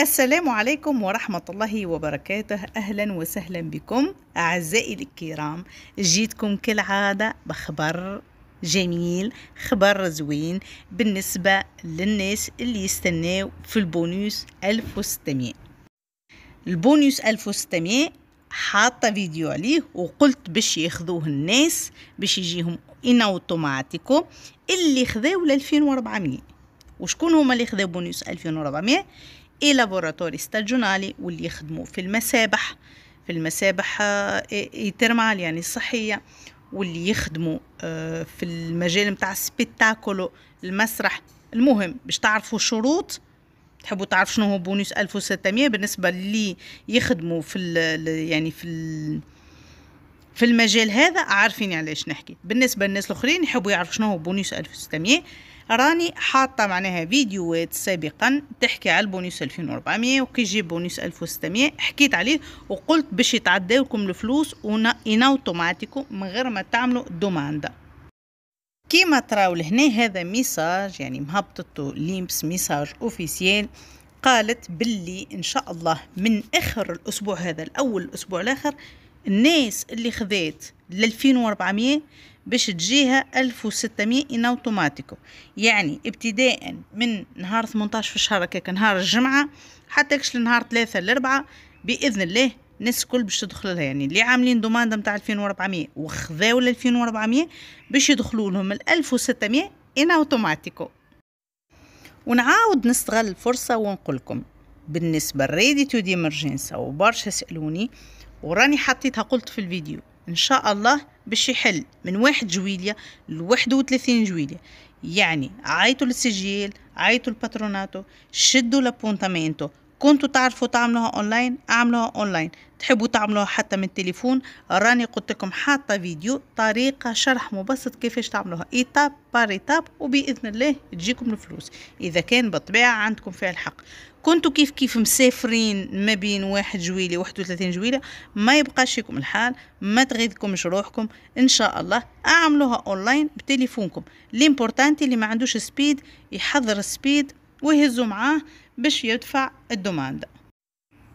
السلام عليكم ورحمة الله وبركاته أهلا وسهلا بكم أعزائي الكرام جيتكم كالعادة بخبر جميل خبر زوين بالنسبة للناس اللي يستناو في البونيوس 1600 البونيوس 1600 حاطة فيديو عليه وقلت باش ياخذوه الناس باش يجيهم ان اوتوماتيكو اللي خذاو ل 2400 وشكون هما اللي خذاو بونيوس 2400 اي لابوراتوري ستاجونالي واللي يخدموا في المسابح في المسابح آه، يترمال يعني الصحية واللي يخدموا آه، في المجال متاع السبيتاكولو المسرح المهم باش تعرفوا شروط تحبوا تعرفوا شنو هو بونوس 1600 بالنسبة اللي يخدموا في يعني في في المجال هذا عارفين علاش نحكي بالنسبه للناس الاخرين يحبوا يعرفوا شنو هو بونيس 1600 راني حاطه معناها فيديوهات سابقا تحكي على البونيس 2400 وكي يجي بونيس 1600 حكيت عليه وقلت باش يتعداو لكم الفلوس وينوطوا اوتوماتيكو من غير ما تعملوا دوماندا كيما تراو لهنا هذا ميساج يعني مهبطته ليمبس ميساج اوفيسيال قالت باللي ان شاء الله من اخر الاسبوع هذا الاول الاسبوع الاخر الناس اللي خذات ل 2400 باش تجيها 1600 ان اوتوماتيكو يعني ابتداء من نهار 18 في الشهر هكاك نهار الجمعه حتى كش لنهار 3 الاربعة باذن الله الناس الكل باش تدخل لها يعني اللي عاملين دوماند نتاع 2400 وخذاو ل 2400 باش يدخلوا لهم ال 1600 ان اوتوماتيكو ونعاود نستغل الفرصه ونقول لكم بالنسبه لريدي تو ديمرجنسا وبرشا سالوني وراني حطيتها قلت في الفيديو ان شاء الله باش يحل من واحد جويلية لواحد وثلاثين جويلية يعني عيطوا للسجيل عيطوا لباتروناتو شدوا لابونتامينتو كنتوا تعرفوا تعملوها اونلاين اعملوها اونلاين تحبوا تعملوها حتى من التليفون راني قلت لكم حاطه فيديو طريقه شرح مبسط كيفاش تعملوها ايتاب بار ايتاب وباذن الله تجيكم الفلوس اذا كان بالطبيعه عندكم فيها الحق كنتوا كيف كيف مسافرين ما بين واحد جويلي واحد وثلاثين جويلة ما يبقاش فيكم الحال ما تغيظكمش روحكم ان شاء الله اعملوها اونلاين بتليفونكم الامبورتانتي اللي ما عندوش سبيد يحضر سبيد ويهزوا معاه باش يدفع الدوماند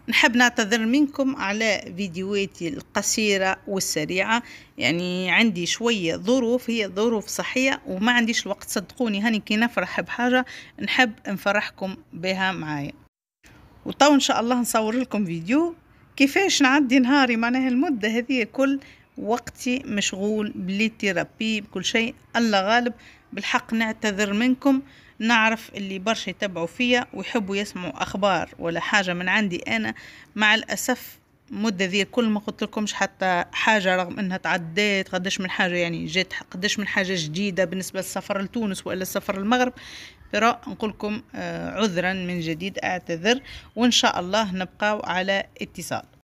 نحب نعتذر منكم على فيديوهاتي القصيرة والسريعة يعني عندي شوية ظروف هي ظروف صحية وما عنديش الوقت صدقوني هاني كي نفرح بحاجة نحب نفرحكم بها معايا وطاو ان شاء الله نصور لكم فيديو كيفاش نعدي نهاري معناها المدة هذه كل وقتي مشغول بلي تيرابي بكل شيء الله غالب بالحق نعتذر منكم نعرف اللي برشا يتبعوا فيا ويحبوا يسمعوا اخبار ولا حاجه من عندي انا مع الاسف مدة ذي كل ما قلت لكمش حتى حاجة رغم انها تعدات قداش من حاجة يعني جات قداش من حاجة جديدة بالنسبة للسفر لتونس ولا السفر للمغرب ترى نقول لكم آه، عذرا من جديد اعتذر وان شاء الله نبقاو على اتصال